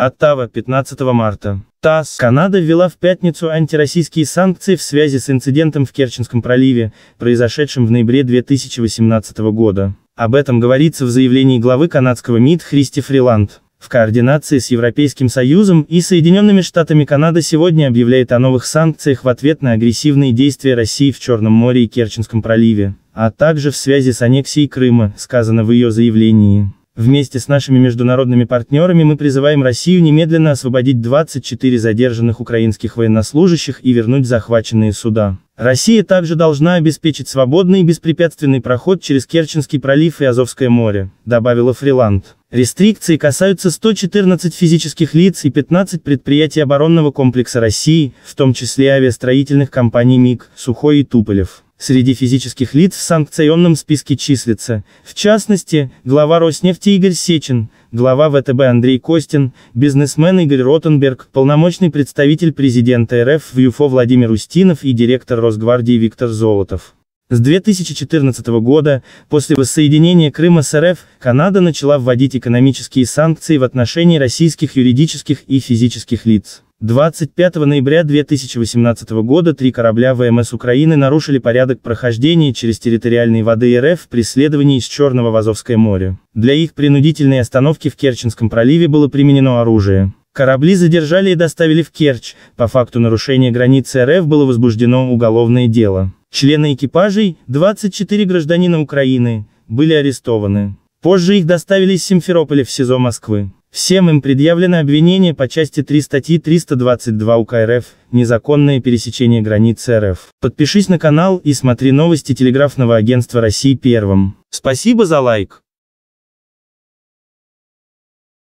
Оттава, 15 марта. ТАСС. Канада ввела в пятницу антироссийские санкции в связи с инцидентом в Керченском проливе, произошедшим в ноябре 2018 года. Об этом говорится в заявлении главы канадского МИД Христи Фриланд. В координации с Европейским Союзом и Соединенными Штатами Канада сегодня объявляет о новых санкциях в ответ на агрессивные действия России в Черном море и Керченском проливе, а также в связи с аннексией Крыма, сказано в ее заявлении. Вместе с нашими международными партнерами мы призываем Россию немедленно освободить 24 задержанных украинских военнослужащих и вернуть захваченные суда. Россия также должна обеспечить свободный и беспрепятственный проход через Керченский пролив и Азовское море, добавила Фриланд. Рестрикции касаются 114 физических лиц и 15 предприятий оборонного комплекса России, в том числе авиастроительных компаний МИГ, Сухой и Туполев. Среди физических лиц в санкционном списке числится, в частности, глава Роснефти Игорь Сечин, глава ВТБ Андрей Костин, бизнесмен Игорь Ротенберг, полномочный представитель президента РФ в ЮФО Владимир Устинов и директор Росгвардии Виктор Золотов. С 2014 года, после воссоединения Крыма с РФ, Канада начала вводить экономические санкции в отношении российских юридических и физических лиц. 25 ноября 2018 года три корабля ВМС Украины нарушили порядок прохождения через территориальные воды РФ в преследовании из Черного в Азовское море. Для их принудительной остановки в Керченском проливе было применено оружие. Корабли задержали и доставили в Керчь, по факту нарушения границы РФ было возбуждено уголовное дело. Члены экипажей, 24 гражданина Украины, были арестованы. Позже их доставили из Симферополя в СИЗО Москвы. Всем им предъявлено обвинение по части 3 статьи 322 УК РФ «Незаконное пересечение границы РФ». Подпишись на канал и смотри новости телеграфного агентства России первым. Спасибо за лайк.